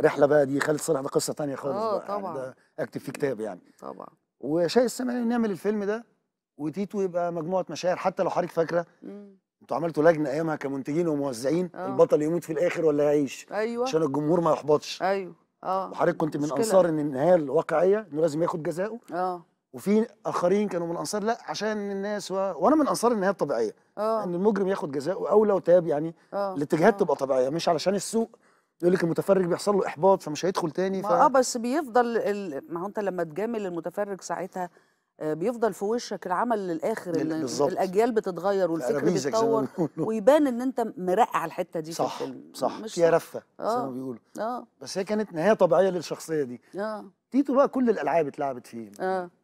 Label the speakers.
Speaker 1: رحله بقى دي خالد صالح ده قصه ثانيه خالص اه يعني طبعا ده اكتب فيه كتاب يعني طبعا وشاي السماوي نعمل الفيلم ده وتيتو يبقى مجموعه مشاعر حتى لو حضرتك فاكره انتوا عملتوا لجنه ايامها كمنتجين وموزعين أوه. البطل يموت في الاخر ولا يعيش ايوه عشان الجمهور ما يحبطش ايوه اه وحضرتك كنت من انصار ان النهايه الواقعيه انه لازم ياخد جزاءه اه وفي اخرين كانوا من انصار لا عشان الناس و... وانا من انصار النهايه الطبيعيه آه. ان يعني المجرم ياخد جزاءه او لو تاب يعني آه. الاتجاهات آه. تبقى طبيعيه مش علشان السوق يقول لك المتفرج بيحصل له احباط فمش هيدخل تاني ف... اه
Speaker 2: بس بيفضل ال... ما هو انت لما تجامل المتفرج ساعتها آه، بيفضل في وشك العمل للاخر بالزبط. الاجيال بتتغير والفكر بيتطور
Speaker 1: ويبان ان انت مرقع الحته دي صح في صح مش فيها رفه آه زي ما آه، بيقولوا اه بس هي كانت نهايه طبيعيه للشخصيه دي اه تيتو بقى كل الالعاب اتلعبت فيه
Speaker 2: اه